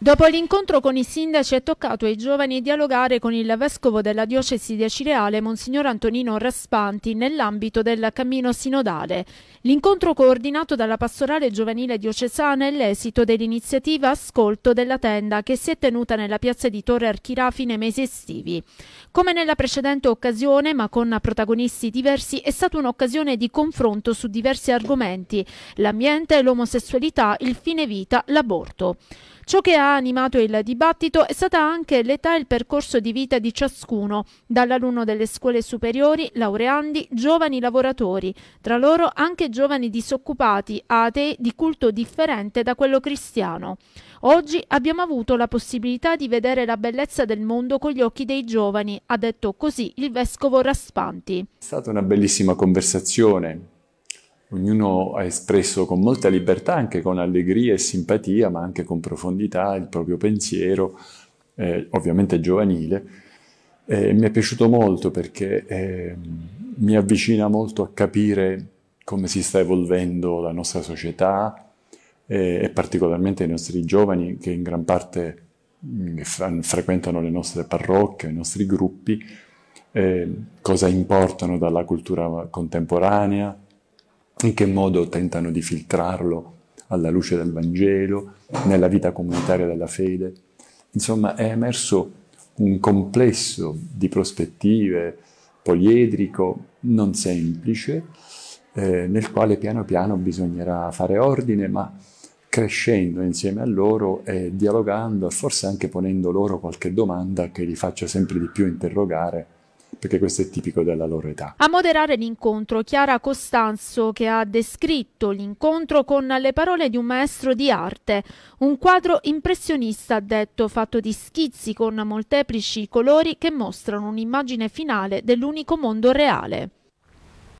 Dopo l'incontro con i sindaci è toccato ai giovani dialogare con il vescovo della diocesi di Acireale, Monsignor Antonino Raspanti, nell'ambito del cammino sinodale. L'incontro coordinato dalla pastorale giovanile diocesana è l'esito dell'iniziativa Ascolto della tenda che si è tenuta nella piazza di Torre Archirafi fine mesi estivi. Come nella precedente occasione, ma con protagonisti diversi, è stata un'occasione di confronto su diversi argomenti, l'ambiente, l'omosessualità, il fine vita, l'aborto. Ciò che ha animato il dibattito è stata anche l'età e il percorso di vita di ciascuno, dall'alunno delle scuole superiori, laureandi, giovani lavoratori, tra loro anche giovani disoccupati, atei di culto differente da quello cristiano. Oggi abbiamo avuto la possibilità di vedere la bellezza del mondo con gli occhi dei giovani, ha detto così il vescovo Raspanti. È stata una bellissima conversazione Ognuno ha espresso con molta libertà, anche con allegria e simpatia, ma anche con profondità il proprio pensiero, eh, ovviamente giovanile. Eh, mi è piaciuto molto perché eh, mi avvicina molto a capire come si sta evolvendo la nostra società eh, e particolarmente i nostri giovani che in gran parte mm, frequentano le nostre parrocchie, i nostri gruppi, eh, cosa importano dalla cultura contemporanea, in che modo tentano di filtrarlo alla luce del Vangelo, nella vita comunitaria della fede. Insomma, è emerso un complesso di prospettive poliedrico, non semplice, eh, nel quale piano piano bisognerà fare ordine, ma crescendo insieme a loro e dialogando, forse anche ponendo loro qualche domanda che li faccia sempre di più interrogare perché questo è tipico della loro età. A moderare l'incontro Chiara Costanzo che ha descritto l'incontro con le parole di un maestro di arte, un quadro impressionista ha detto fatto di schizzi con molteplici colori che mostrano un'immagine finale dell'unico mondo reale.